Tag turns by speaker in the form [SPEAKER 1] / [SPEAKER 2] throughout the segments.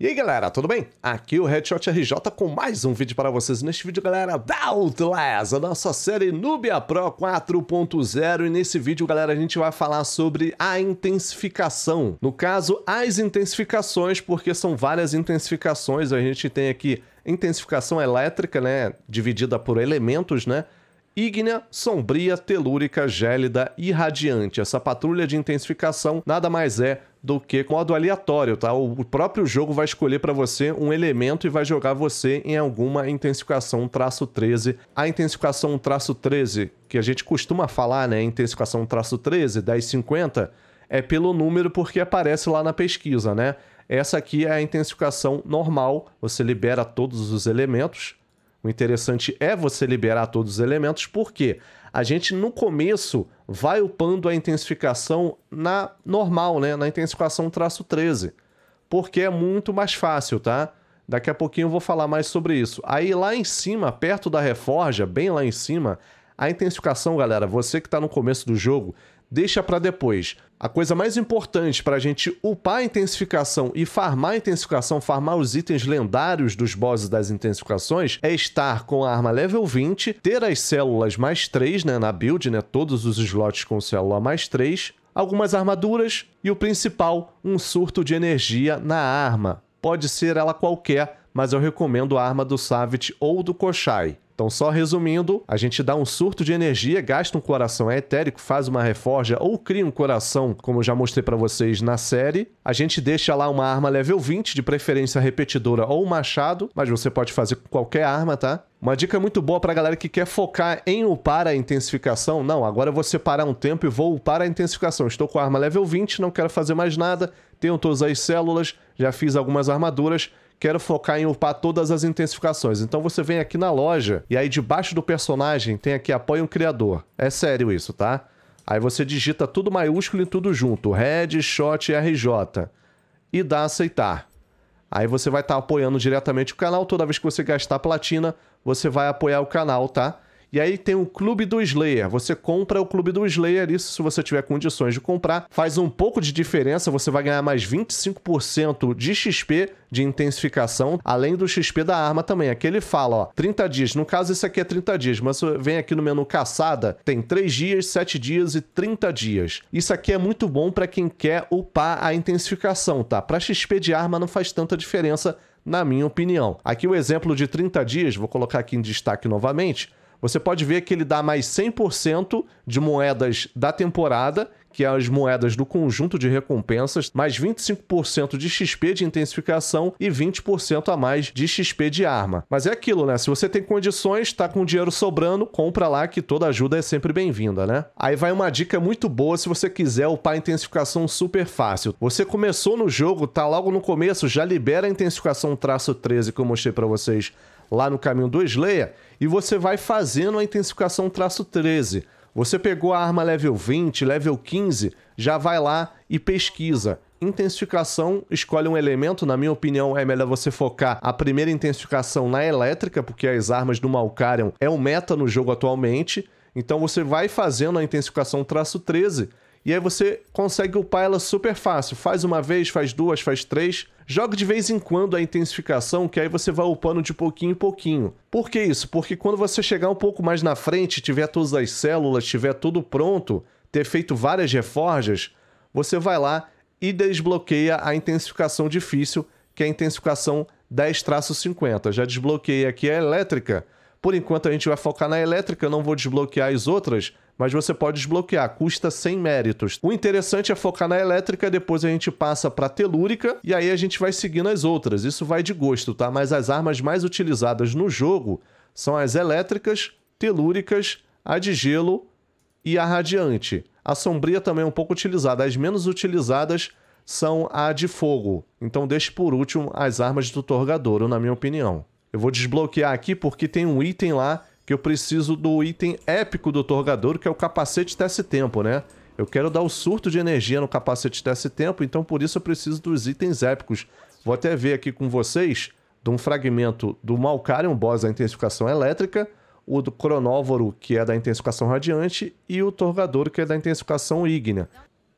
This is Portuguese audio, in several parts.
[SPEAKER 1] E aí galera, tudo bem? Aqui o Headshot RJ com mais um vídeo para vocês. Neste vídeo, galera, da Outlast, a nossa série Nubia Pro 4.0. E nesse vídeo, galera, a gente vai falar sobre a intensificação. No caso, as intensificações, porque são várias intensificações. A gente tem aqui intensificação elétrica, né, dividida por elementos, né? ígnea, sombria, telúrica, gélida e radiante. Essa patrulha de intensificação nada mais é do que com modo aleatório, tá? O próprio jogo vai escolher para você um elemento e vai jogar você em alguma intensificação traço 13. A intensificação traço 13, que a gente costuma falar, né? Intensificação traço 13, 1050, é pelo número porque aparece lá na pesquisa, né? Essa aqui é a intensificação normal, você libera todos os elementos. O interessante é você liberar todos os elementos, Por quê? a gente no começo vai upando a intensificação na normal, né? Na intensificação traço 13. Porque é muito mais fácil, tá? Daqui a pouquinho eu vou falar mais sobre isso. Aí lá em cima, perto da reforja, bem lá em cima, a intensificação, galera, você que está no começo do jogo, deixa para depois. A coisa mais importante para a gente upar a intensificação e farmar a intensificação, farmar os itens lendários dos bosses das intensificações, é estar com a arma level 20, ter as células mais 3 né, na build, né, todos os slots com célula mais 3, algumas armaduras e o principal, um surto de energia na arma. Pode ser ela qualquer, mas eu recomendo a arma do Savit ou do Koshai. Então, só resumindo, a gente dá um surto de energia, gasta um coração etérico, faz uma reforja ou cria um coração, como eu já mostrei para vocês na série. A gente deixa lá uma arma level 20, de preferência repetidora ou machado, mas você pode fazer com qualquer arma, tá? Uma dica muito boa pra galera que quer focar em upar a intensificação. Não, agora eu vou separar um tempo e vou upar a intensificação. Estou com a arma level 20, não quero fazer mais nada, tenho todas as células, já fiz algumas armaduras, quero focar em upar todas as intensificações. Então você vem aqui na loja e aí debaixo do personagem tem aqui apoia um criador. É sério isso, tá? Aí você digita tudo maiúsculo e tudo junto, red, shot e RJ e dá aceitar. Aí você vai estar tá apoiando diretamente o canal, toda vez que você gastar platina, você vai apoiar o canal, tá? E aí tem o Clube do Slayer. Você compra o Clube do Slayer, isso se você tiver condições de comprar, faz um pouco de diferença, você vai ganhar mais 25% de XP de intensificação, além do XP da arma também. Aqui ele fala, ó, 30 dias. No caso, esse aqui é 30 dias, mas vem aqui no menu caçada, tem 3 dias, 7 dias e 30 dias. Isso aqui é muito bom para quem quer upar a intensificação, tá? Para XP de arma não faz tanta diferença, na minha opinião. Aqui o exemplo de 30 dias, vou colocar aqui em destaque novamente você pode ver que ele dá mais 100% de moedas da temporada, que é as moedas do conjunto de recompensas, mais 25% de XP de intensificação e 20% a mais de XP de arma. Mas é aquilo, né? Se você tem condições, tá com dinheiro sobrando, compra lá que toda ajuda é sempre bem-vinda, né? Aí vai uma dica muito boa se você quiser upar a intensificação super fácil. Você começou no jogo, tá logo no começo, já libera a intensificação traço 13 que eu mostrei para vocês lá no caminho do Slayer e você vai fazendo a intensificação traço 13. Você pegou a arma level 20, level 15, já vai lá e pesquisa. Intensificação, escolhe um elemento, na minha opinião é melhor você focar a primeira intensificação na elétrica, porque as armas do Malkarion é o meta no jogo atualmente. Então você vai fazendo a intensificação traço 13 e aí você consegue upar ela super fácil. Faz uma vez, faz duas, faz três, Jogue de vez em quando a intensificação, que aí você vai upando de pouquinho em pouquinho. Por que isso? Porque quando você chegar um pouco mais na frente, tiver todas as células, tiver tudo pronto, ter feito várias reforjas, você vai lá e desbloqueia a intensificação difícil, que é a intensificação 10-50. Já desbloqueei aqui a elétrica. Por enquanto a gente vai focar na elétrica, não vou desbloquear as outras, mas você pode desbloquear, custa 100 méritos. O interessante é focar na elétrica, depois a gente passa para telúrica e aí a gente vai seguindo as outras. Isso vai de gosto, tá? Mas as armas mais utilizadas no jogo são as elétricas, telúricas, a de gelo e a radiante. A sombria também é um pouco utilizada, as menos utilizadas são a de fogo. Então deixe por último as armas do Torgadouro, na minha opinião. Eu vou desbloquear aqui porque tem um item lá que eu preciso do item épico do Torgador, que é o capacete desse tempo né? Eu quero dar o um surto de energia no capacete desse tempo então por isso eu preciso dos itens épicos. Vou até ver aqui com vocês de um fragmento do Malcarion, boss da intensificação elétrica, o do Cronóvoro, que é da intensificação radiante, e o Torgador, que é da intensificação ígnea.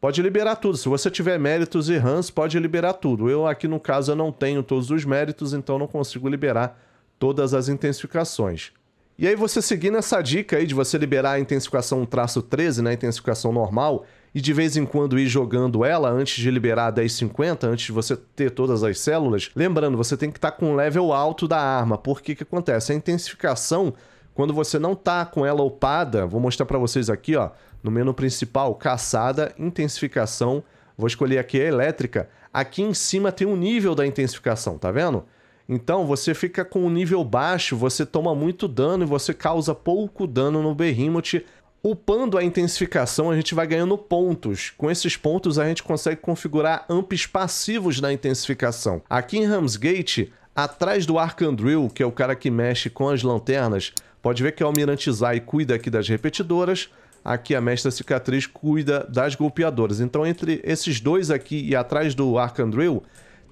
[SPEAKER 1] Pode liberar tudo. Se você tiver méritos e hans pode liberar tudo. Eu aqui no caso eu não tenho todos os méritos, então não consigo liberar todas as intensificações. E aí você seguindo essa dica aí de você liberar a intensificação traço 13, né, intensificação normal, e de vez em quando ir jogando ela antes de liberar a 1050, antes de você ter todas as células. Lembrando, você tem que estar tá com um level alto da arma, porque o que acontece? A intensificação, quando você não tá com ela upada, vou mostrar para vocês aqui, ó, no menu principal, caçada, intensificação, vou escolher aqui a elétrica. Aqui em cima tem um nível da intensificação, tá vendo? Então você fica com um nível baixo, você toma muito dano e você causa pouco dano no Behemoth. Upando a intensificação, a gente vai ganhando pontos. Com esses pontos, a gente consegue configurar amps passivos na intensificação. Aqui em Ramsgate, atrás do Arcandrill, que é o cara que mexe com as lanternas, pode ver que é o Almirante Zai cuida aqui das repetidoras, aqui a Mestra Cicatriz cuida das golpeadoras. Então, entre esses dois aqui e atrás do Arcandrill,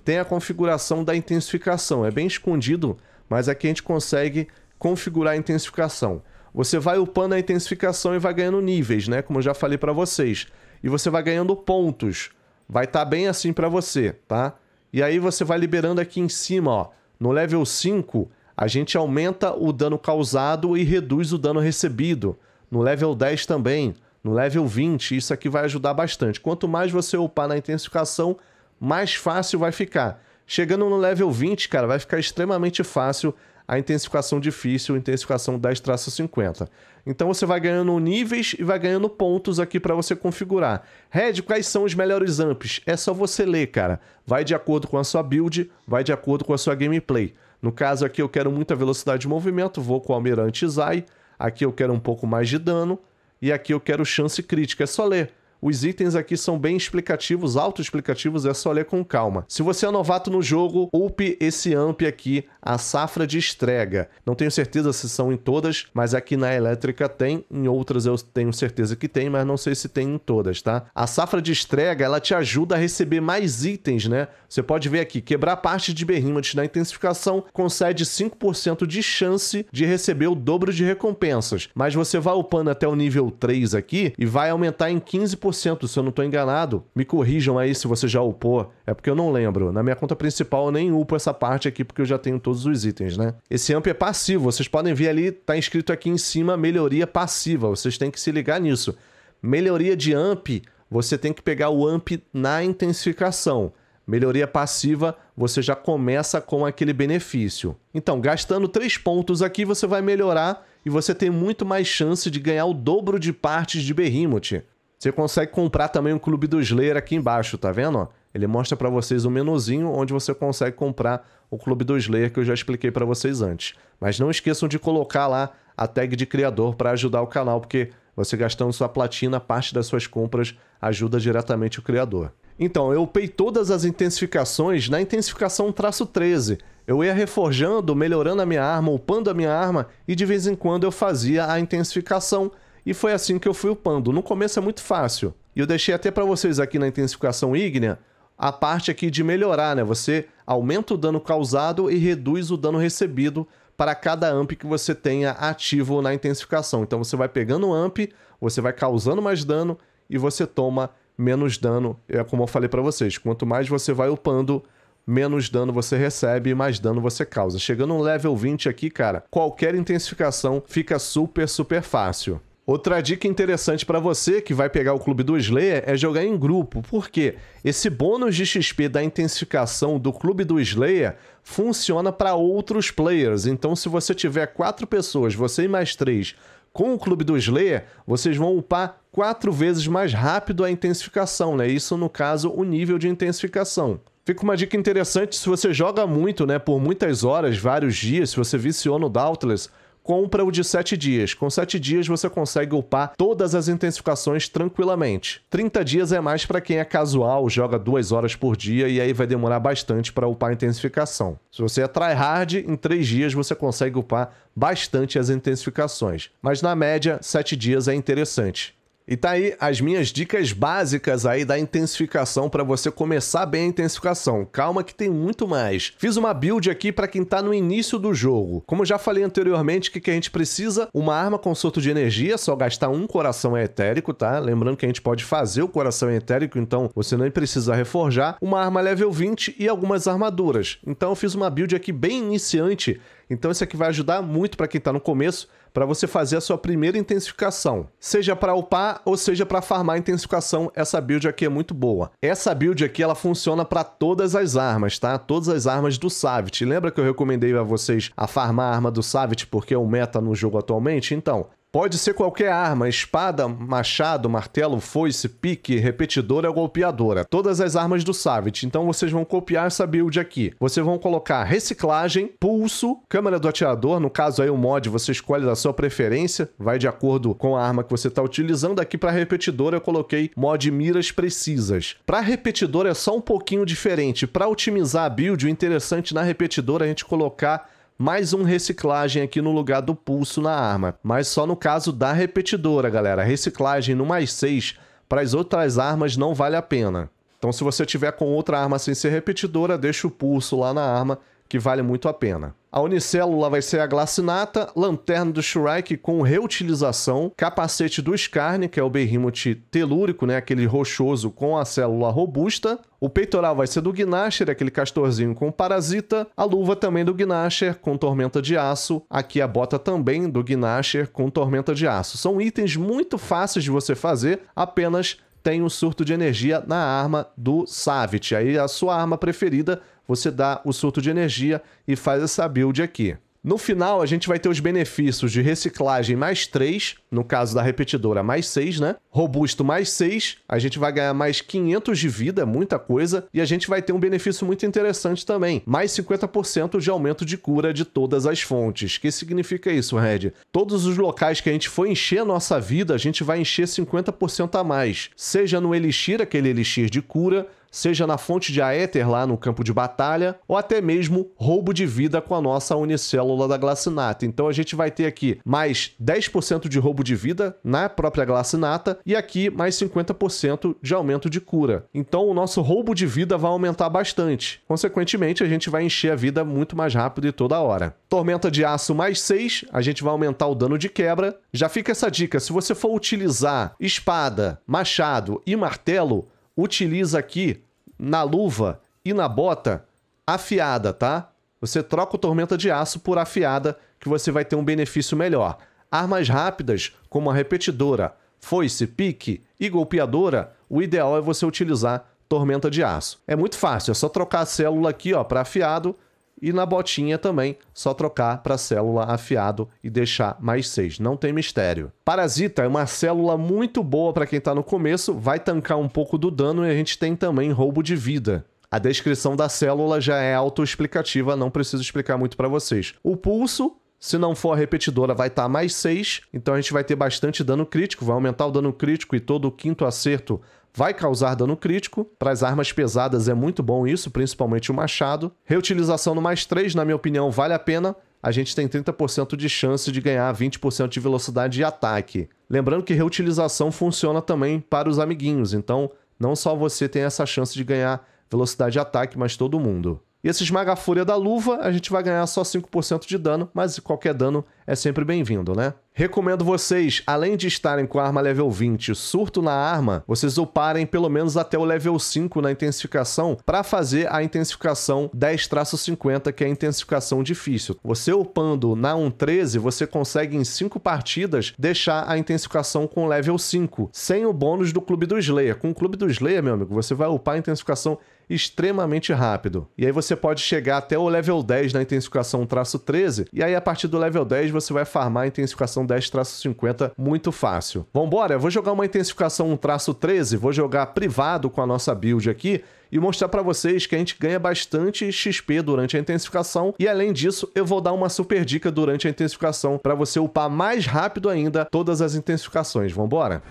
[SPEAKER 1] tem a configuração da intensificação. É bem escondido, mas aqui a gente consegue configurar a intensificação. Você vai upando a intensificação e vai ganhando níveis, né? Como eu já falei para vocês. E você vai ganhando pontos. Vai estar tá bem assim para você, tá? E aí você vai liberando aqui em cima, ó. No level 5, a gente aumenta o dano causado e reduz o dano recebido. No level 10 também, no level 20, isso aqui vai ajudar bastante. Quanto mais você upar na intensificação, mais fácil vai ficar. Chegando no level 20, cara, vai ficar extremamente fácil a intensificação difícil, a intensificação 10-50. Então você vai ganhando níveis e vai ganhando pontos aqui para você configurar. Red, quais são os melhores amps? É só você ler, cara. Vai de acordo com a sua build, vai de acordo com a sua gameplay. No caso aqui eu quero muita velocidade de movimento, vou com o Almirante Zai. Aqui eu quero um pouco mais de dano e aqui eu quero chance crítica. É só ler. Os itens aqui são bem explicativos, autoexplicativos, é só ler com calma. Se você é novato no jogo, upe esse amp aqui, a safra de estrega. Não tenho certeza se são em todas, mas aqui na elétrica tem, em outras eu tenho certeza que tem, mas não sei se tem em todas, tá? A safra de estrega, ela te ajuda a receber mais itens, né? Você pode ver aqui, quebrar parte de berrimantes na intensificação concede 5% de chance de receber o dobro de recompensas, mas você vai upando até o nível 3 aqui e vai aumentar em 15%, se eu não estou enganado. Me corrijam aí se você já upou, é porque eu não lembro. Na minha conta principal eu nem upo essa parte aqui porque eu já tenho todos os itens, né? Esse AMP é passivo, vocês podem ver ali, tá escrito aqui em cima, melhoria passiva, vocês têm que se ligar nisso. Melhoria de AMP, você tem que pegar o AMP na intensificação. Melhoria passiva, você já começa com aquele benefício. Então, gastando 3 pontos aqui, você vai melhorar e você tem muito mais chance de ganhar o dobro de partes de Behemoth. Você consegue comprar também o Clube do Slayer aqui embaixo, tá vendo? Ele mostra para vocês o um menuzinho onde você consegue comprar o Clube do Slayer que eu já expliquei para vocês antes. Mas não esqueçam de colocar lá a tag de criador para ajudar o canal, porque você gastando sua platina, parte das suas compras ajuda diretamente o criador. Então, eu upei todas as intensificações na intensificação traço 13. Eu ia reforjando, melhorando a minha arma, upando a minha arma e de vez em quando eu fazia a intensificação. E foi assim que eu fui upando. No começo é muito fácil. E eu deixei até para vocês aqui na intensificação ígnea a parte aqui de melhorar, né? Você aumenta o dano causado e reduz o dano recebido para cada amp que você tenha ativo na intensificação. Então você vai pegando o amp, você vai causando mais dano e você toma menos dano. É como eu falei para vocês, quanto mais você vai upando, menos dano você recebe e mais dano você causa. Chegando no level 20 aqui, cara, qualquer intensificação fica super, super fácil. Outra dica interessante para você que vai pegar o clube do Slayer é jogar em grupo, porque esse bônus de XP da intensificação do clube do Slayer funciona para outros players. Então, se você tiver quatro pessoas, você e mais três, com o Clube do Slayer, vocês vão upar quatro vezes mais rápido a intensificação, né? Isso no caso, o nível de intensificação. Fica uma dica interessante se você joga muito, né, por muitas horas, vários dias, se você viciou no Dauntless, compra o de 7 dias. Com 7 dias você consegue upar todas as intensificações tranquilamente. 30 dias é mais para quem é casual, joga 2 horas por dia e aí vai demorar bastante para upar a intensificação. Se você é tryhard, em 3 dias você consegue upar bastante as intensificações. Mas na média, 7 dias é interessante. E tá aí as minhas dicas básicas aí da intensificação para você começar bem a intensificação. Calma que tem muito mais. Fiz uma build aqui para quem tá no início do jogo. Como já falei anteriormente, o que, que a gente precisa? Uma arma com surto de energia, só gastar um coração etérico, tá? Lembrando que a gente pode fazer o coração etérico, então você nem precisa reforjar. Uma arma level 20 e algumas armaduras. Então eu fiz uma build aqui bem iniciante então isso aqui vai ajudar muito para quem está no começo, para você fazer a sua primeira intensificação. Seja para upar ou seja para farmar intensificação, essa build aqui é muito boa. Essa build aqui ela funciona para todas as armas, tá? Todas as armas do Savit. Lembra que eu recomendei a vocês a farmar a arma do Savit porque é o meta no jogo atualmente? Então, Pode ser qualquer arma, espada, machado, martelo, foice, pique, repetidora ou golpeadora. Todas as armas do Savage. Então vocês vão copiar essa build aqui. Vocês vão colocar reciclagem, pulso, câmera do atirador. No caso aí o mod você escolhe da sua preferência. Vai de acordo com a arma que você está utilizando. Aqui para repetidora eu coloquei mod miras precisas. Para repetidora é só um pouquinho diferente. Para otimizar a build, o interessante na repetidora é a gente colocar mais um reciclagem aqui no lugar do pulso na arma, mas só no caso da repetidora, galera. Reciclagem no mais 6 para as outras armas não vale a pena. Então se você tiver com outra arma sem ser repetidora, deixa o pulso lá na arma que vale muito a pena. A unicélula vai ser a glacinata, lanterna do Shrike com reutilização, capacete do Scarne, que é o behemoth telúrico, né, aquele rochoso com a célula robusta, o peitoral vai ser do Gnasher, aquele castorzinho com parasita, a luva também do Gnasher com tormenta de aço, aqui a bota também do Gnasher com tormenta de aço. São itens muito fáceis de você fazer, apenas tem um surto de energia na arma do Savit. Aí a sua arma preferida você dá o surto de energia e faz essa build aqui. No final, a gente vai ter os benefícios de reciclagem mais 3, no caso da repetidora, mais 6, né? Robusto mais 6, a gente vai ganhar mais 500 de vida, é muita coisa, e a gente vai ter um benefício muito interessante também, mais 50% de aumento de cura de todas as fontes. O que significa isso, Red? Todos os locais que a gente for encher a nossa vida, a gente vai encher 50% a mais, seja no elixir, aquele elixir de cura, seja na fonte de aéter lá no campo de batalha, ou até mesmo roubo de vida com a nossa unicélula da glacinata. Então a gente vai ter aqui mais 10% de roubo de vida na própria glacinata e aqui mais 50% de aumento de cura. Então o nosso roubo de vida vai aumentar bastante. Consequentemente, a gente vai encher a vida muito mais rápido e toda hora. Tormenta de aço mais 6, a gente vai aumentar o dano de quebra. Já fica essa dica, se você for utilizar espada, machado e martelo, utiliza aqui na luva e na bota afiada, tá? Você troca o tormenta de aço por afiada, que você vai ter um benefício melhor. Armas rápidas, como a repetidora, foice, pique e golpeadora, o ideal é você utilizar tormenta de aço. É muito fácil, é só trocar a célula aqui, ó, para afiado e na botinha também, só trocar para célula afiado e deixar mais 6. Não tem mistério. Parasita é uma célula muito boa para quem está no começo, vai tancar um pouco do dano e a gente tem também roubo de vida. A descrição da célula já é autoexplicativa, não preciso explicar muito para vocês. O pulso se não for a repetidora, vai estar tá mais 6, então a gente vai ter bastante dano crítico, vai aumentar o dano crítico e todo o quinto acerto vai causar dano crítico. Para as armas pesadas é muito bom isso, principalmente o machado. Reutilização no mais 3, na minha opinião, vale a pena. A gente tem 30% de chance de ganhar 20% de velocidade de ataque. Lembrando que reutilização funciona também para os amiguinhos, então não só você tem essa chance de ganhar velocidade de ataque, mas todo mundo. E esse esmaga-fúria da luva, a gente vai ganhar só 5% de dano, mas qualquer dano é sempre bem-vindo, né? Recomendo vocês, além de estarem com a arma level 20 surto na arma, vocês uparem pelo menos até o level 5 na intensificação para fazer a intensificação 10-50, que é a intensificação difícil. Você upando na 1-13, você consegue em 5 partidas deixar a intensificação com level 5, sem o bônus do Clube do Slayer. Com o Clube do Slayer, meu amigo, você vai upar a intensificação extremamente rápido. E aí você pode chegar até o level 10 na intensificação traço 13, e aí a partir do level 10 você vai farmar a intensificação intensificação 10-50 muito fácil. Vambora, eu vou jogar uma intensificação 1-13, vou jogar privado com a nossa build aqui e mostrar para vocês que a gente ganha bastante XP durante a intensificação e além disso eu vou dar uma super dica durante a intensificação para você upar mais rápido ainda todas as intensificações. Vambora?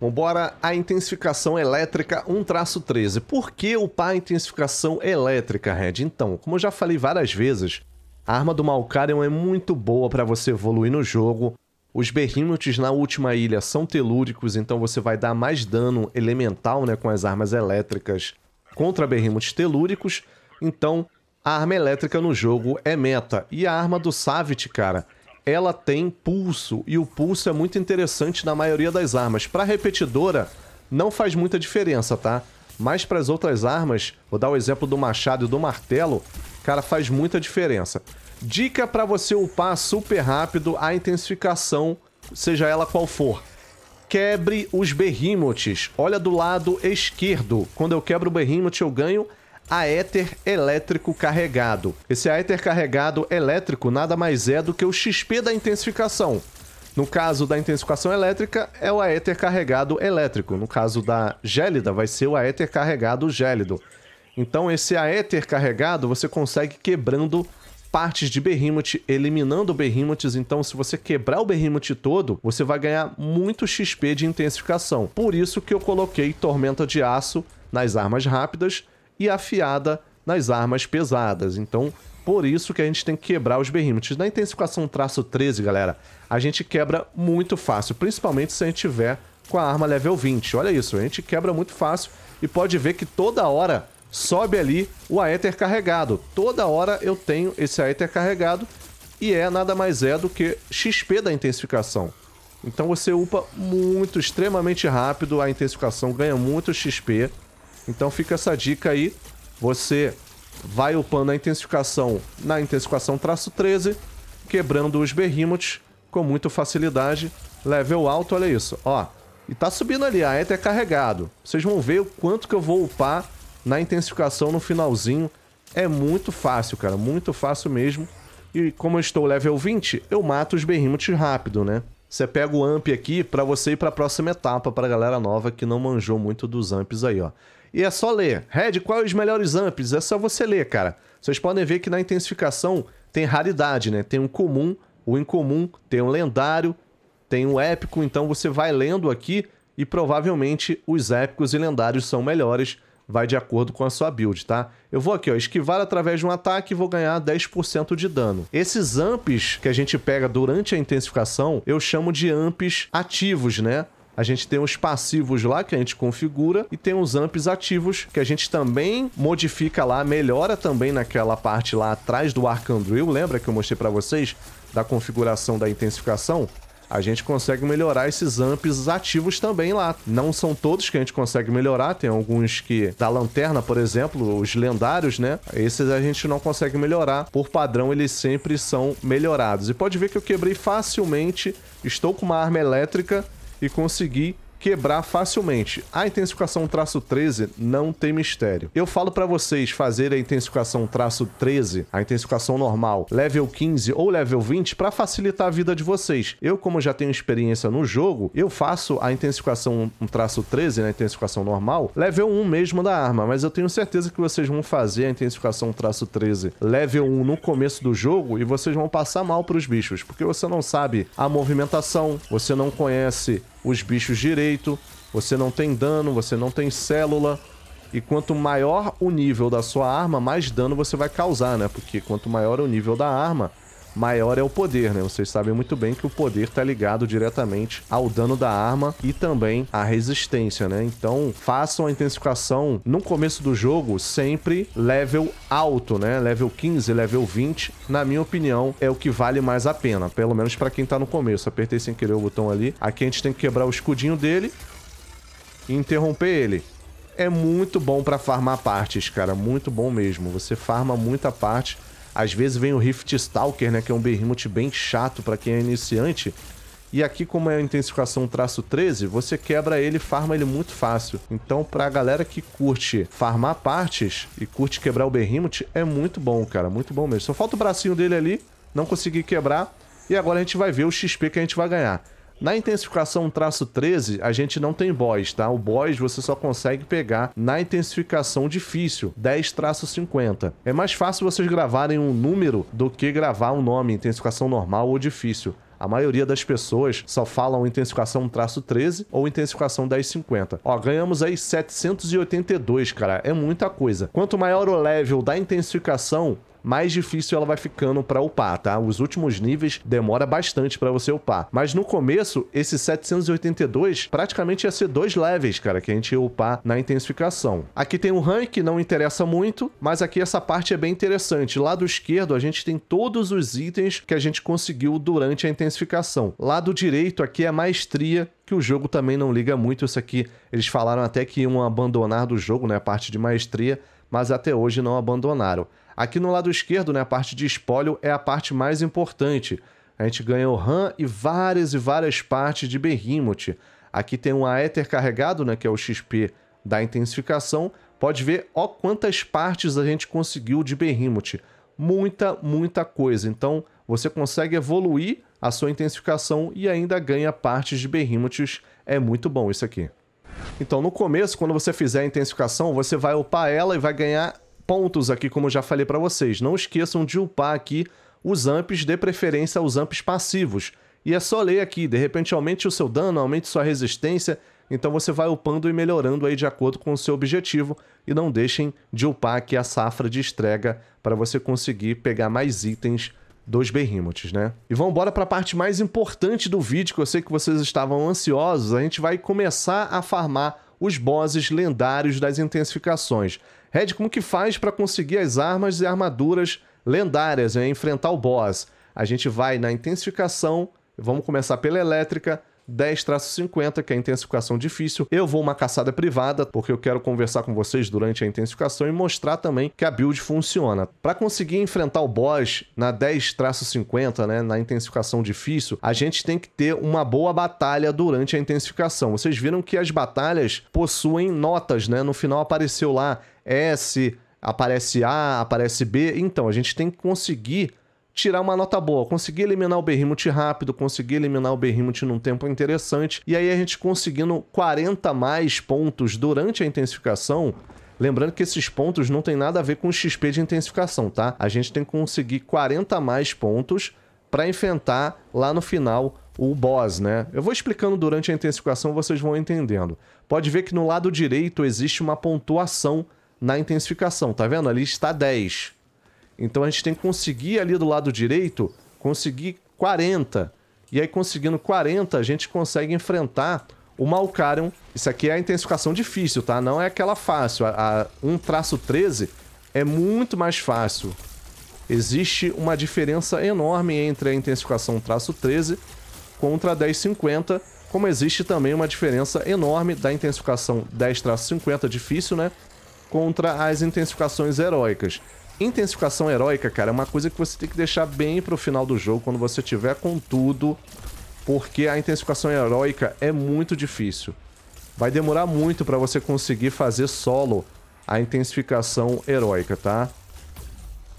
[SPEAKER 1] Vambora a intensificação elétrica 1-13. Por que upar a intensificação elétrica, Red? Então, como eu já falei várias vezes, a arma do Malkarion é muito boa para você evoluir no jogo, os Behemoths na última ilha são telúricos, então você vai dar mais dano elemental né, com as armas elétricas contra Behemoths telúricos. Então, a arma elétrica no jogo é meta. E a arma do Savit, cara, ela tem pulso. E o pulso é muito interessante na maioria das armas. Para repetidora, não faz muita diferença, tá? Mas para as outras armas, vou dar o exemplo do machado e do martelo, cara, faz muita diferença. Dica para você upar super rápido a intensificação, seja ela qual for. Quebre os behemoths. Olha do lado esquerdo. Quando eu quebro o behemoth, eu ganho éter elétrico carregado. Esse éter carregado elétrico nada mais é do que o XP da intensificação. No caso da intensificação elétrica, é o éter carregado elétrico. No caso da gélida, vai ser o éter carregado gélido. Então, esse éter carregado você consegue quebrando partes de Behemoth, eliminando Behemoths. Então, se você quebrar o Behemoth todo, você vai ganhar muito XP de intensificação. Por isso que eu coloquei Tormenta de Aço nas armas rápidas e afiada nas armas pesadas. Então, por isso que a gente tem que quebrar os Behemoths. Na intensificação traço 13, galera, a gente quebra muito fácil, principalmente se a gente tiver com a arma level 20. Olha isso, a gente quebra muito fácil e pode ver que toda hora sobe ali o aether carregado. Toda hora eu tenho esse aether carregado e é nada mais é do que XP da intensificação. Então você upa muito, extremamente rápido a intensificação, ganha muito XP. Então fica essa dica aí. Você vai upando a intensificação na intensificação traço 13, quebrando os berrimotes com muita facilidade. Level alto, olha isso. Ó, e tá subindo ali, a aether é carregado. Vocês vão ver o quanto que eu vou upar na intensificação no finalzinho. É muito fácil, cara, muito fácil mesmo. E como eu estou level 20, eu mato os Behemoths rápido, né? Você pega o amp aqui para você ir para a próxima etapa para a galera nova que não manjou muito dos amps aí, ó. E é só ler. Red, quais os melhores amps? É só você ler, cara. Vocês podem ver que na intensificação tem raridade, né? Tem um comum, o incomum, tem um lendário, tem um épico, então você vai lendo aqui e provavelmente os épicos e lendários são melhores vai de acordo com a sua build, tá? Eu vou aqui, ó, esquivar através de um ataque e vou ganhar 10% de dano. Esses amps que a gente pega durante a intensificação, eu chamo de amps ativos, né? A gente tem os passivos lá que a gente configura e tem os amps ativos que a gente também modifica lá, melhora também naquela parte lá atrás do Arcandrill. Lembra que eu mostrei para vocês da configuração da intensificação? a gente consegue melhorar esses amps ativos também lá. Não são todos que a gente consegue melhorar, tem alguns que da lanterna, por exemplo, os lendários, né? Esses a gente não consegue melhorar. Por padrão, eles sempre são melhorados. E pode ver que eu quebrei facilmente, estou com uma arma elétrica e consegui quebrar facilmente. A intensificação traço 13 não tem mistério. Eu falo para vocês fazer a intensificação traço 13, a intensificação normal, level 15 ou level 20 para facilitar a vida de vocês. Eu, como já tenho experiência no jogo, eu faço a intensificação traço 13, né, intensificação normal, level 1 mesmo da arma, mas eu tenho certeza que vocês vão fazer a intensificação traço 13, level 1 no começo do jogo e vocês vão passar mal para os bichos, porque você não sabe a movimentação, você não conhece os bichos direito, você não tem dano, você não tem célula. E quanto maior o nível da sua arma, mais dano você vai causar, né? Porque quanto maior o nível da arma, maior é o poder, né? Vocês sabem muito bem que o poder está ligado diretamente ao dano da arma e também à resistência, né? Então, façam a intensificação no começo do jogo sempre level alto, né? Level 15, level 20, na minha opinião, é o que vale mais a pena, pelo menos para quem tá no começo. Apertei sem querer o botão ali. Aqui a gente tem que quebrar o escudinho dele e interromper ele é muito bom para farmar partes, cara. Muito bom mesmo. Você farma muita parte às vezes vem o Rift Stalker, né, que é um Behemoth bem chato para quem é iniciante. E aqui, como é a intensificação traço 13, você quebra ele e farma ele muito fácil. Então, pra galera que curte farmar partes e curte quebrar o Behemoth, é muito bom, cara. Muito bom mesmo. Só falta o bracinho dele ali, não consegui quebrar. E agora a gente vai ver o XP que a gente vai ganhar. Na intensificação traço 13, a gente não tem boss, tá? O boss você só consegue pegar na intensificação difícil, 10 traço 50. É mais fácil vocês gravarem um número do que gravar um nome, intensificação normal ou difícil. A maioria das pessoas só falam intensificação traço 13 ou intensificação 1050. Ó, ganhamos aí 782, cara. É muita coisa. Quanto maior o level da intensificação, mais difícil ela vai ficando para upar, tá? Os últimos níveis demora bastante para você upar. Mas no começo, esse 782 praticamente ia ser dois levels, cara, que a gente ia upar na intensificação. Aqui tem um rank, não interessa muito, mas aqui essa parte é bem interessante. Lado esquerdo, a gente tem todos os itens que a gente conseguiu durante a intensificação. Lado direito aqui é a maestria, que o jogo também não liga muito. Isso aqui, eles falaram até que iam abandonar do jogo, né, a parte de maestria, mas até hoje não abandonaram. Aqui no lado esquerdo, né, a parte de espólio é a parte mais importante. A gente ganha o RAM e várias e várias partes de Behemoth. Aqui tem um Aether carregado, né, que é o XP da intensificação. Pode ver ó quantas partes a gente conseguiu de Behemoth. Muita, muita coisa. Então, você consegue evoluir a sua intensificação e ainda ganha partes de Behemoths. É muito bom isso aqui. Então, no começo, quando você fizer a intensificação, você vai upar ela e vai ganhar pontos aqui, como já falei para vocês. Não esqueçam de upar aqui os amps, de preferência aos amps passivos. E é só ler aqui, de repente aumente o seu dano, aumente sua resistência, então você vai upando e melhorando aí de acordo com o seu objetivo e não deixem de upar aqui a safra de estrega para você conseguir pegar mais itens dos berrimotes, né? E vamos embora para a parte mais importante do vídeo, que eu sei que vocês estavam ansiosos. A gente vai começar a farmar os bosses lendários das intensificações. Red, como que faz para conseguir as armas e armaduras lendárias, né? enfrentar o boss? A gente vai na intensificação, vamos começar pela elétrica, 10-50, que é a intensificação difícil. Eu vou uma caçada privada, porque eu quero conversar com vocês durante a intensificação e mostrar também que a build funciona. Para conseguir enfrentar o boss na 10-50, né, na intensificação difícil, a gente tem que ter uma boa batalha durante a intensificação. Vocês viram que as batalhas possuem notas, né? No final apareceu lá S, aparece A, aparece B. Então, a gente tem que conseguir tirar uma nota boa, conseguir eliminar o berrimute rápido, conseguir eliminar o berrimute num tempo interessante. E aí a gente conseguindo 40 mais pontos durante a intensificação, Lembrando que esses pontos não tem nada a ver com XP de intensificação, tá? A gente tem que conseguir 40 mais pontos para enfrentar lá no final o boss, né? Eu vou explicando durante a intensificação, vocês vão entendendo. Pode ver que no lado direito existe uma pontuação na intensificação, tá vendo? Ali está 10. Então a gente tem que conseguir ali do lado direito, conseguir 40. E aí conseguindo 40, a gente consegue enfrentar o Malkarion. Isso aqui é a intensificação difícil, tá? Não é aquela fácil. A, a 1-13 é muito mais fácil. Existe uma diferença enorme entre a intensificação traço 13 contra a 1050, como existe também uma diferença enorme da intensificação 10 traço 50 difícil, né? contra as intensificações heróicas. Intensificação heróica, cara, é uma coisa que você tem que deixar bem pro final do jogo, quando você tiver com tudo, porque a intensificação heróica é muito difícil. Vai demorar muito para você conseguir fazer solo a intensificação heróica, tá?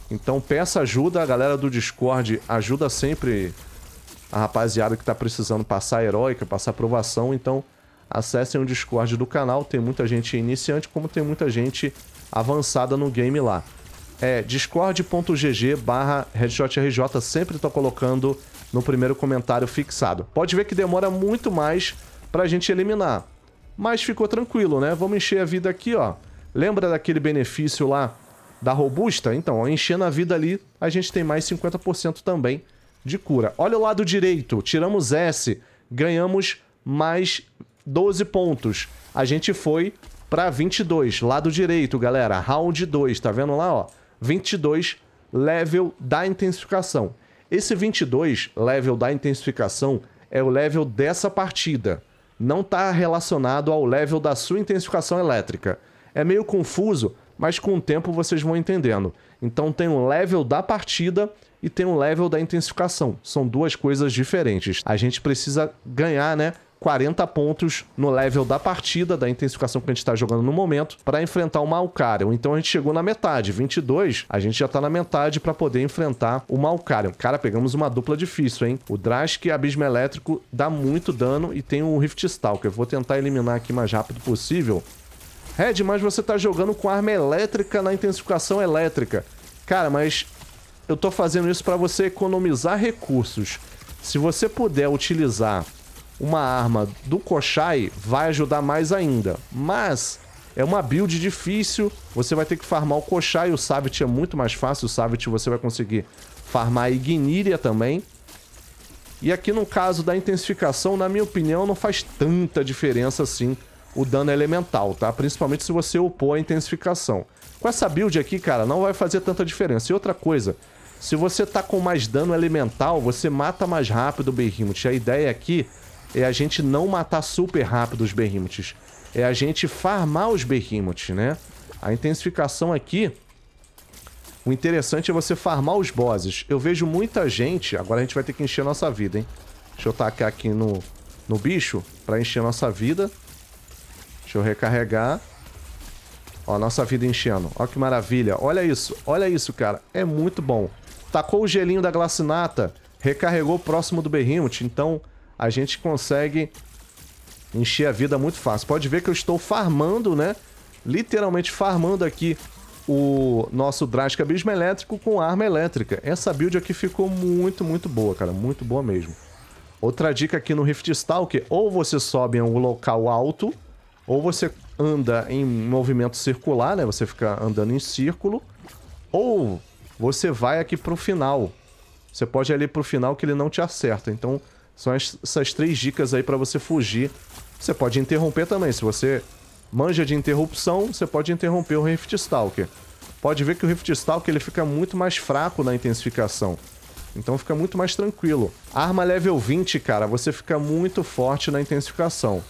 [SPEAKER 1] Então peça ajuda, a galera do Discord ajuda sempre a rapaziada que tá precisando passar heróica, passar aprovação, então acessem o Discord do canal, tem muita gente iniciante, como tem muita gente avançada no game lá. É discord.gg barra headshotrj, sempre estou colocando no primeiro comentário fixado. Pode ver que demora muito mais para a gente eliminar, mas ficou tranquilo, né? Vamos encher a vida aqui, ó. Lembra daquele benefício lá da Robusta? Então, ó, enchendo a vida ali, a gente tem mais 50% também de cura. Olha o lado direito, tiramos S, ganhamos mais 12 pontos. A gente foi para 22, lado direito, galera. Round 2, tá vendo lá, ó? 22 level da intensificação. Esse 22 level da intensificação é o level dessa partida. Não tá relacionado ao level da sua intensificação elétrica. É meio confuso, mas com o tempo vocês vão entendendo. Então tem um level da partida e tem um level da intensificação. São duas coisas diferentes. A gente precisa ganhar, né? 40 pontos no level da partida, da intensificação que a gente está jogando no momento, para enfrentar o Malcarion. Então a gente chegou na metade, 22, a gente já está na metade para poder enfrentar o Malcarion. Cara, pegamos uma dupla difícil, hein? O Drask Abismo Elétrico dá muito dano e tem o Rift Stalker. Vou tentar eliminar aqui o mais rápido possível. Red, mas você tá jogando com arma elétrica na intensificação elétrica. Cara, mas eu tô fazendo isso para você economizar recursos. Se você puder utilizar uma arma do Koshai vai ajudar mais ainda. Mas é uma build difícil, você vai ter que farmar o Koshai, o Savit é muito mais fácil, o Savit você vai conseguir farmar a Igniria também. E aqui no caso da intensificação, na minha opinião, não faz tanta diferença assim o dano elemental, tá? Principalmente se você upou a intensificação. Com essa build aqui, cara, não vai fazer tanta diferença. E outra coisa, se você tá com mais dano elemental, você mata mais rápido o Behemoth. A ideia aqui é a gente não matar super rápido os berrimutes. É a gente farmar os berrimutes, né? A intensificação aqui... O interessante é você farmar os bosses. Eu vejo muita gente... Agora a gente vai ter que encher a nossa vida, hein? Deixa eu tacar aqui no, no bicho para encher a nossa vida. Deixa eu recarregar. Ó, nossa vida enchendo. Ó que maravilha. Olha isso. Olha isso, cara. É muito bom. Tacou o gelinho da glacinata. Recarregou próximo do Behemoth. Então, a gente consegue encher a vida muito fácil. Pode ver que eu estou farmando, né? Literalmente farmando aqui o nosso Drastic Abismo Elétrico com arma elétrica. Essa build aqui ficou muito, muito boa, cara. Muito boa mesmo. Outra dica aqui no Rift Stalker, ou você sobe em um local alto, ou você anda em movimento circular, né? Você fica andando em círculo, ou você vai aqui pro final. Você pode ir ali pro final que ele não te acerta. Então, são essas três dicas aí para você fugir. Você pode interromper também. Se você manja de interrupção, você pode interromper o Rift Stalker. Pode ver que o Rift Stalker ele fica muito mais fraco na intensificação. Então fica muito mais tranquilo. Arma level 20, cara, você fica muito forte na intensificação.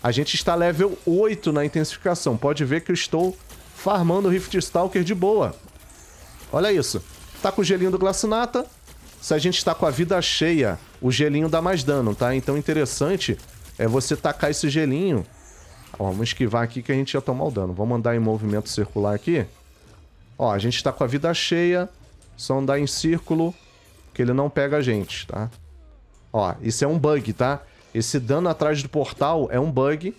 [SPEAKER 1] A gente está level 8 na intensificação. Pode ver que eu estou farmando o Rift Stalker de boa. Olha isso. Tá com o gelinho do Glacinata, se a gente está com a vida cheia, o gelinho dá mais dano, tá? Então interessante é você tacar esse gelinho. Ó, vamos esquivar aqui que a gente ia tomar o dano. Vamos andar em movimento circular aqui. Ó, a gente está com a vida cheia. Só andar em círculo que ele não pega a gente, tá? Ó, isso é um bug, tá? Esse dano atrás do portal é um bug.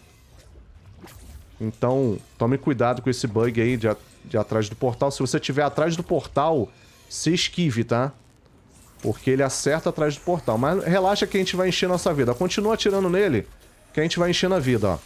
[SPEAKER 1] Então, tome cuidado com esse bug aí de, de atrás do portal. Se você estiver atrás do portal, se esquive, tá? Porque ele acerta atrás do portal. Mas relaxa que a gente vai encher nossa vida. Continua atirando nele, que a gente vai enchendo a vida, ó.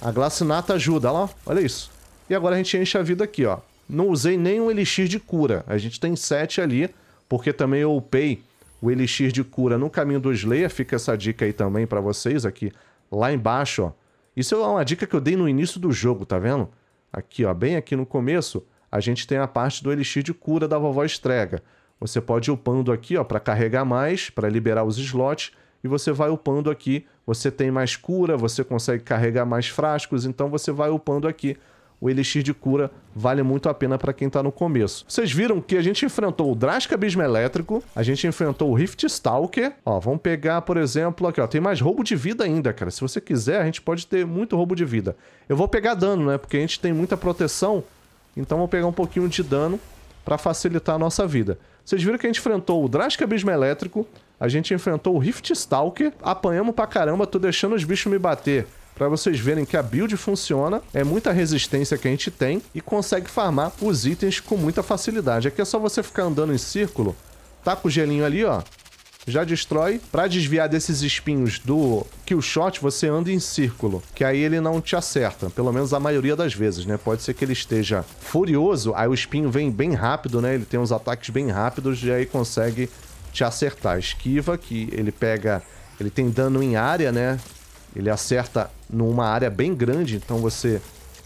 [SPEAKER 1] A glacinata ajuda, olha lá, olha isso. E agora a gente enche a vida aqui, ó. Não usei nenhum elixir de cura. A gente tem 7 ali, porque também eu upei o elixir de cura no caminho do Slayer. Fica essa dica aí também para vocês aqui, lá embaixo, ó. Isso é uma dica que eu dei no início do jogo, tá vendo? Aqui, ó, bem aqui no começo, a gente tem a parte do elixir de cura da vovó Estrega. Você pode ir upando aqui para carregar mais, para liberar os slots, e você vai upando aqui. Você tem mais cura, você consegue carregar mais frascos, então você vai upando aqui. O Elixir de Cura vale muito a pena para quem está no começo. Vocês viram que a gente enfrentou o Drask Abismo Elétrico, a gente enfrentou o Rift Stalker. Ó, vamos pegar, por exemplo, aqui, ó, tem mais roubo de vida ainda, cara. Se você quiser, a gente pode ter muito roubo de vida. Eu vou pegar dano, né, porque a gente tem muita proteção, então vou pegar um pouquinho de dano para facilitar a nossa vida. Vocês viram que a gente enfrentou o Drastic Abismo Elétrico, a gente enfrentou o Rift Stalker, apanhamos pra caramba, tô deixando os bichos me bater. Pra vocês verem que a build funciona, é muita resistência que a gente tem e consegue farmar os itens com muita facilidade. Aqui é só você ficar andando em círculo, tá com o gelinho ali, ó, já destrói. Para desviar desses espinhos do killshot, shot, você anda em círculo, que aí ele não te acerta, pelo menos a maioria das vezes, né? Pode ser que ele esteja furioso, aí o espinho vem bem rápido, né? Ele tem uns ataques bem rápidos e aí consegue te acertar. Esquiva, que ele pega, ele tem dano em área, né? Ele acerta numa área bem grande, então você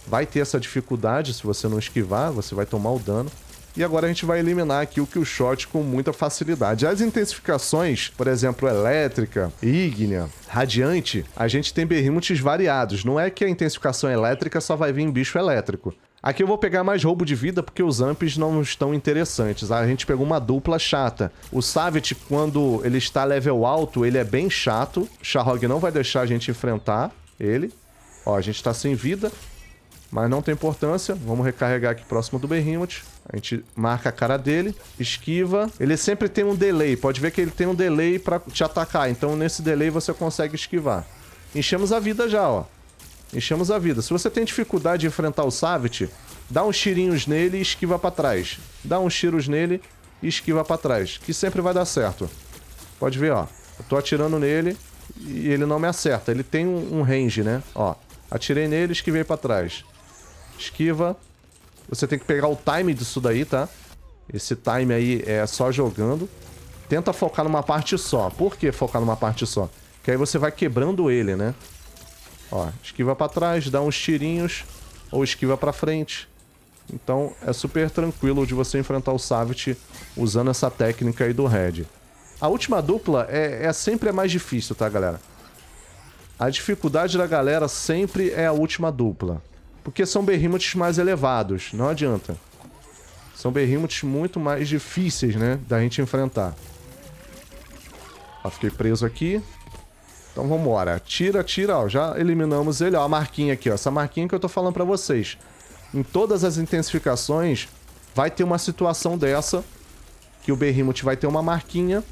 [SPEAKER 1] vai ter essa dificuldade se você não esquivar, você vai tomar o dano. E agora a gente vai eliminar aqui o kill shot com muita facilidade. As intensificações, por exemplo, elétrica, ígnea, radiante, a gente tem berrintes variados. Não é que a intensificação elétrica só vai vir em bicho elétrico. Aqui eu vou pegar mais roubo de vida porque os amps não estão interessantes. A gente pegou uma dupla chata. O Savage, quando ele está level alto, ele é bem chato. O não vai deixar a gente enfrentar ele. Ó, a gente tá sem vida. Mas não tem importância. Vamos recarregar aqui próximo do Behemoth. A gente marca a cara dele, esquiva. Ele sempre tem um delay. Pode ver que ele tem um delay pra te atacar. Então, nesse delay, você consegue esquivar. Enchemos a vida já, ó. Enchemos a vida. Se você tem dificuldade de enfrentar o Savit, dá uns tirinhos nele e esquiva pra trás. Dá uns tiros nele e esquiva pra trás. Que sempre vai dar certo. Pode ver, ó. Eu tô atirando nele e ele não me acerta. Ele tem um range, né? Ó. Atirei nele e esquivei pra trás. Esquiva. Você tem que pegar o time disso daí, tá? Esse time aí é só jogando. Tenta focar numa parte só. Por que focar numa parte só? Que aí você vai quebrando ele, né? Ó, esquiva pra trás, dá uns tirinhos. Ou esquiva pra frente. Então é super tranquilo de você enfrentar o Savit usando essa técnica aí do Red. A última dupla é, é sempre a mais difícil, tá, galera? A dificuldade da galera sempre é a última dupla porque são berrímotes mais elevados, não adianta. São berrímotes muito mais difíceis, né, da gente enfrentar. Ó, fiquei preso aqui. Então vambora. Tira, tira, ó, já eliminamos ele. Ó, a marquinha aqui, ó, essa marquinha que eu tô falando pra vocês. Em todas as intensificações, vai ter uma situação dessa, que o berrímote vai ter uma marquinha.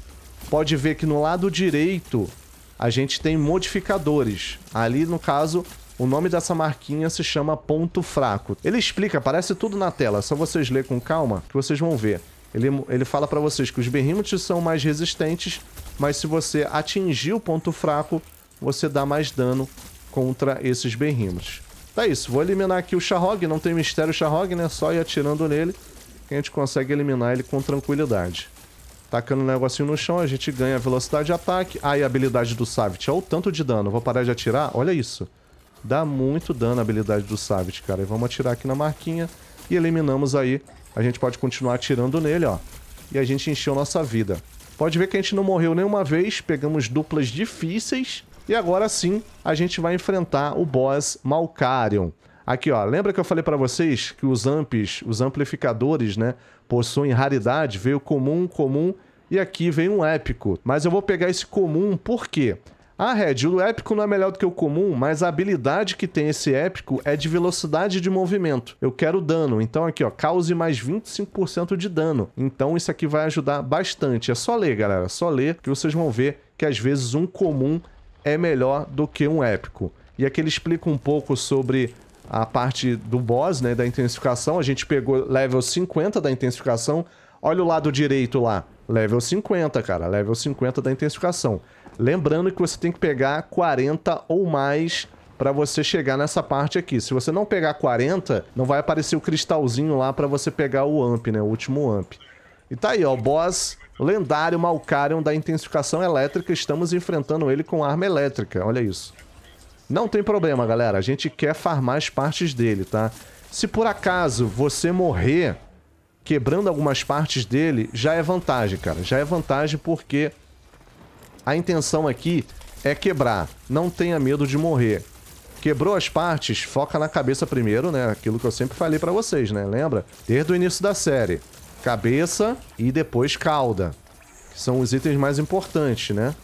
[SPEAKER 1] Pode ver que no lado direito, a gente tem modificadores. Ali, no caso, o nome dessa marquinha se chama ponto fraco. Ele explica, aparece tudo na tela, só vocês lerem com calma que vocês vão ver. Ele, ele fala para vocês que os berrimotes são mais resistentes, mas se você atingir o ponto fraco, você dá mais dano contra esses berrimotes. Tá isso, vou eliminar aqui o Charrog, não tem mistério o Charrog, né? Só ir atirando nele que a gente consegue eliminar ele com tranquilidade. Tacando o um negocinho no chão, a gente ganha velocidade de ataque. Ah, e a habilidade do Savit. Olha é o tanto de dano. Vou parar de atirar. Olha isso. Dá muito dano a habilidade do Savage, cara. E vamos atirar aqui na marquinha e eliminamos aí. A gente pode continuar atirando nele, ó. E a gente encheu nossa vida. Pode ver que a gente não morreu nenhuma vez, pegamos duplas difíceis. E agora sim, a gente vai enfrentar o boss Malkarion. Aqui, ó, lembra que eu falei para vocês que os amps, os amplificadores, né, possuem raridade, veio comum, comum e aqui vem um épico. Mas eu vou pegar esse comum por quê? Ah, Red, o épico não é melhor do que o comum, mas a habilidade que tem esse épico é de velocidade de movimento. Eu quero dano, então aqui, ó, cause mais 25% de dano. Então isso aqui vai ajudar bastante. É só ler, galera, é só ler que vocês vão ver que às vezes um comum é melhor do que um épico. E aqui ele explica um pouco sobre a parte do boss, né, da intensificação. A gente pegou level 50 da intensificação. Olha o lado direito lá, level 50, cara, level 50 da intensificação. Lembrando que você tem que pegar 40 ou mais para você chegar nessa parte aqui. Se você não pegar 40, não vai aparecer o cristalzinho lá para você pegar o amp, né? O último amp. E tá aí, ó, o boss lendário Malkarion da intensificação elétrica. Estamos enfrentando ele com arma elétrica, olha isso. Não tem problema, galera. A gente quer farmar as partes dele, tá? Se por acaso você morrer quebrando algumas partes dele, já é vantagem, cara. Já é vantagem porque a intenção aqui é quebrar. Não tenha medo de morrer. Quebrou as partes, foca na cabeça primeiro, né? Aquilo que eu sempre falei para vocês, né? Lembra? Desde o início da série. Cabeça e depois cauda. Que são os itens mais importantes, né?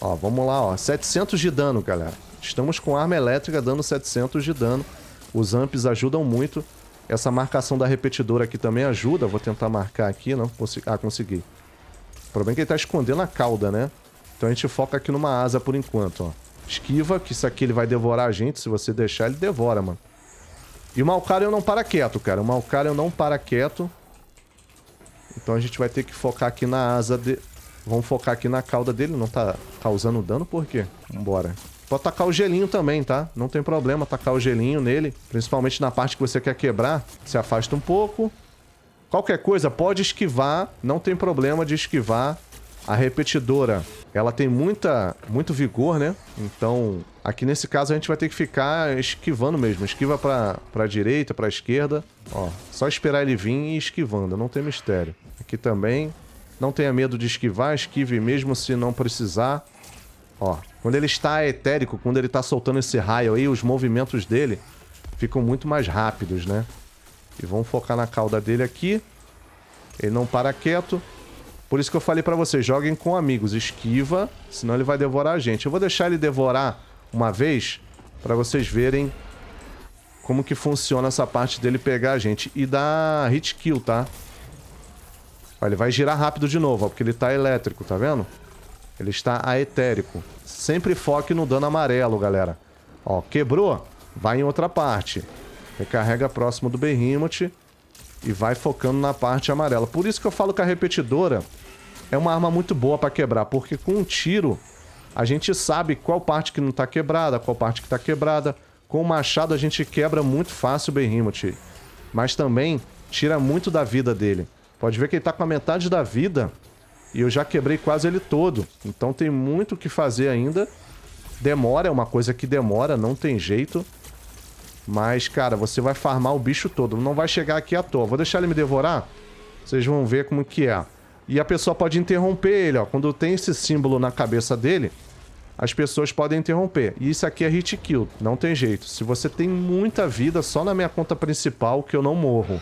[SPEAKER 1] Ó, vamos lá, ó. 700 de dano, galera. Estamos com arma elétrica dando 700 de dano. Os amps ajudam muito. Essa marcação da repetidora aqui também ajuda. Vou tentar marcar aqui, não. Consegui... Ah, consegui. O problema é que ele tá escondendo a cauda, né? Então a gente foca aqui numa asa por enquanto, ó. Esquiva, que isso aqui ele vai devorar a gente. Se você deixar, ele devora, mano. E o Malkarion não para quieto, cara. O Malkarion não para quieto. Então a gente vai ter que focar aqui na asa de... Vamos focar aqui na cauda dele. Não tá causando dano, por quê? Vambora. Pode atacar o gelinho também, tá? Não tem problema atacar o gelinho nele. Principalmente na parte que você quer quebrar. Se afasta um pouco. Qualquer coisa, pode esquivar. Não tem problema de esquivar. A repetidora, ela tem muita, muito vigor, né? Então, aqui nesse caso a gente vai ter que ficar esquivando mesmo. Esquiva pra, pra direita, pra esquerda. Ó, só esperar ele vir e esquivando, não tem mistério. Aqui também, não tenha medo de esquivar, esquive mesmo se não precisar. Ó, quando ele está etérico, quando ele está soltando esse raio aí, os movimentos dele ficam muito mais rápidos, né? E vamos focar na cauda dele aqui. Ele não para quieto. Por isso que eu falei para vocês, joguem com amigos, esquiva, senão ele vai devorar a gente. Eu vou deixar ele devorar uma vez para vocês verem como que funciona essa parte dele pegar a gente. E dar hit kill, tá? Ó, ele vai girar rápido de novo, ó, porque ele tá elétrico, tá vendo? Ele está aetérico. Sempre foque no dano amarelo, galera. Ó, quebrou, vai em outra parte. Recarrega próximo do Behemoth e vai focando na parte amarela. Por isso que eu falo que a repetidora é uma arma muito boa para quebrar, porque com um tiro a gente sabe qual parte que não tá quebrada, qual parte que tá quebrada. Com o machado a gente quebra muito fácil o Behemoth, mas também tira muito da vida dele. Pode ver que ele tá com a metade da vida e eu já quebrei quase ele todo. Então tem muito o que fazer ainda. Demora, é uma coisa que demora, não tem jeito. Mas, cara, você vai farmar o bicho todo. Não vai chegar aqui à toa. Vou deixar ele me devorar? Vocês vão ver como que é. E a pessoa pode interromper ele, ó. Quando tem esse símbolo na cabeça dele, as pessoas podem interromper. E isso aqui é hit kill, não tem jeito. Se você tem muita vida, só na minha conta principal que eu não morro.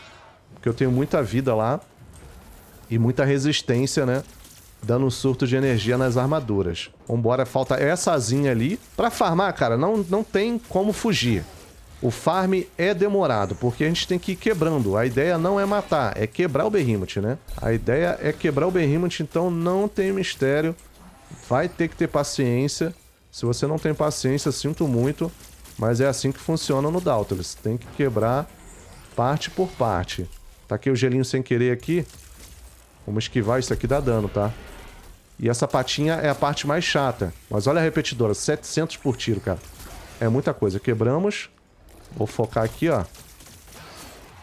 [SPEAKER 1] Porque eu tenho muita vida lá e muita resistência, né? Dando um surto de energia nas armaduras. Vambora, falta essa asinha ali. Pra farmar, cara, não, não tem como fugir. O farm é demorado, porque a gente tem que ir quebrando. A ideia não é matar, é quebrar o Behemoth, né? A ideia é quebrar o Behemoth, então não tem mistério. Vai ter que ter paciência. Se você não tem paciência, sinto muito. Mas é assim que funciona no Dautilus. Tem que quebrar parte por parte. Taquei tá o gelinho sem querer aqui. Vamos esquivar, isso aqui dá dano, tá? E essa patinha é a parte mais chata. Mas olha a repetidora, 700 por tiro, cara. É muita coisa. Quebramos. Vou focar aqui, ó.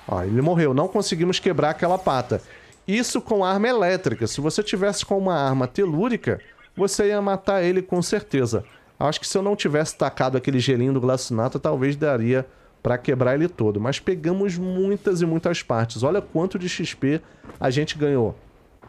[SPEAKER 1] Ó, ele morreu. Não conseguimos quebrar aquela pata. Isso com arma elétrica. Se você tivesse com uma arma telúrica, você ia matar ele com certeza. Acho que se eu não tivesse tacado aquele gelinho do glacinato, talvez daria para quebrar ele todo. Mas pegamos muitas e muitas partes. Olha quanto de XP a gente ganhou.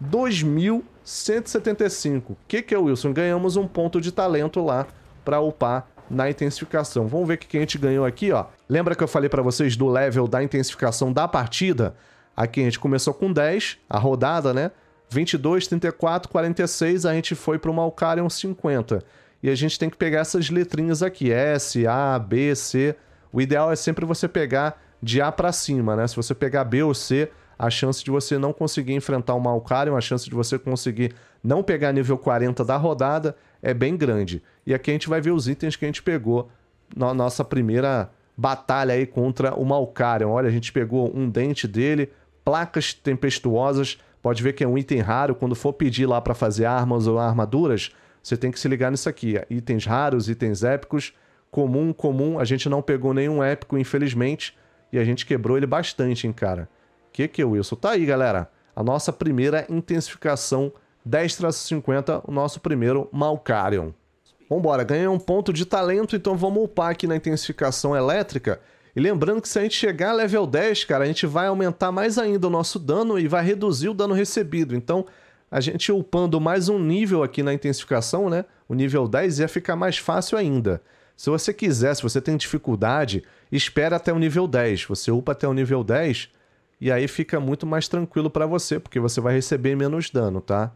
[SPEAKER 1] 2.175. O que, que é, Wilson? Ganhamos um ponto de talento lá para upar na intensificação. Vamos ver o que a gente ganhou aqui, ó. Lembra que eu falei para vocês do level da intensificação da partida? Aqui a gente começou com 10, a rodada, né? 22, 34, 46, a gente foi para o Malkarion 50. E a gente tem que pegar essas letrinhas aqui, S, A, B, C. O ideal é sempre você pegar de A para cima, né? Se você pegar B ou C, a chance de você não conseguir enfrentar o Malkarion, a chance de você conseguir não pegar nível 40 da rodada é bem grande. E aqui a gente vai ver os itens que a gente pegou na nossa primeira batalha aí contra o Malkarion. Olha, a gente pegou um dente dele, placas tempestuosas. Pode ver que é um item raro. Quando for pedir lá para fazer armas ou armaduras, você tem que se ligar nisso aqui. É itens raros, itens épicos. Comum, comum. A gente não pegou nenhum épico, infelizmente. E a gente quebrou ele bastante, hein, cara. Que que é, Wilson? Tá aí, galera. A nossa primeira intensificação 10-50, o nosso primeiro Malkarion. Vambora, ganhei um ponto de talento, então vamos upar aqui na intensificação elétrica. E lembrando que se a gente chegar a level 10, cara, a gente vai aumentar mais ainda o nosso dano e vai reduzir o dano recebido. Então, a gente upando mais um nível aqui na intensificação, né? O nível 10 ia ficar mais fácil ainda. Se você quiser, se você tem dificuldade, espera até o nível 10. Você upa até o nível 10 e aí fica muito mais tranquilo para você, porque você vai receber menos dano, tá?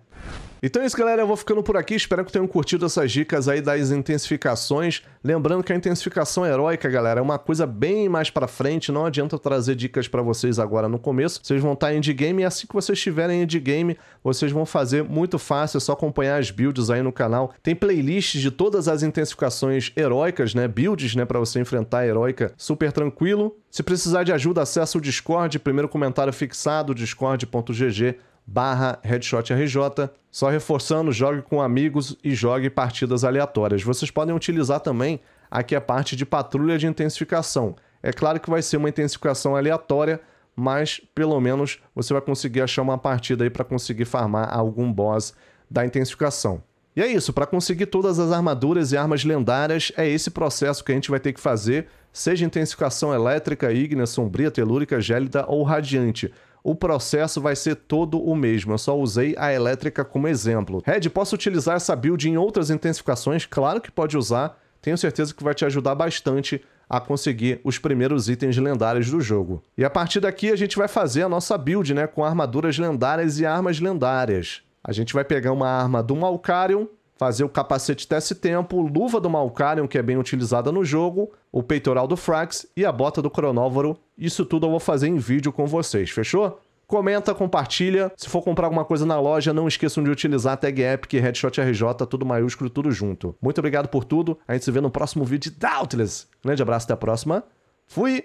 [SPEAKER 1] Então é isso, galera. Eu vou ficando por aqui. Espero que tenham curtido essas dicas aí das intensificações. Lembrando que a intensificação heróica, galera, é uma coisa bem mais para frente. Não adianta trazer dicas para vocês agora no começo. Vocês vão estar tá em endgame e assim que vocês estiverem em endgame, vocês vão fazer muito fácil. É só acompanhar as builds aí no canal. Tem playlists de todas as intensificações heróicas, né? Builds, né? Para você enfrentar a heróica super tranquilo. Se precisar de ajuda, acessa o Discord. Primeiro comentário fixado, discord.gg barra Headshot RJ. Só reforçando, jogue com amigos e jogue partidas aleatórias. Vocês podem utilizar também aqui a parte de patrulha de intensificação. É claro que vai ser uma intensificação aleatória, mas pelo menos você vai conseguir achar uma partida aí para conseguir farmar algum boss da intensificação. E é isso, para conseguir todas as armaduras e armas lendárias, é esse processo que a gente vai ter que fazer, seja intensificação elétrica, ígnea, sombria, telúrica, gélida ou radiante o processo vai ser todo o mesmo. Eu só usei a elétrica como exemplo. Red, posso utilizar essa build em outras intensificações? Claro que pode usar. Tenho certeza que vai te ajudar bastante a conseguir os primeiros itens lendários do jogo. E a partir daqui a gente vai fazer a nossa build, né, com armaduras lendárias e armas lendárias. A gente vai pegar uma arma do Malkarion fazer o capacete teste-tempo, luva do Malkarion, que é bem utilizada no jogo, o peitoral do Frax e a bota do Cronóvoro. Isso tudo eu vou fazer em vídeo com vocês, fechou? Comenta, compartilha. Se for comprar alguma coisa na loja, não esqueçam de utilizar a tag Epic Headshot RJ, tudo maiúsculo, tudo junto. Muito obrigado por tudo. A gente se vê no próximo vídeo de Doubtless. Grande abraço, até a próxima. Fui!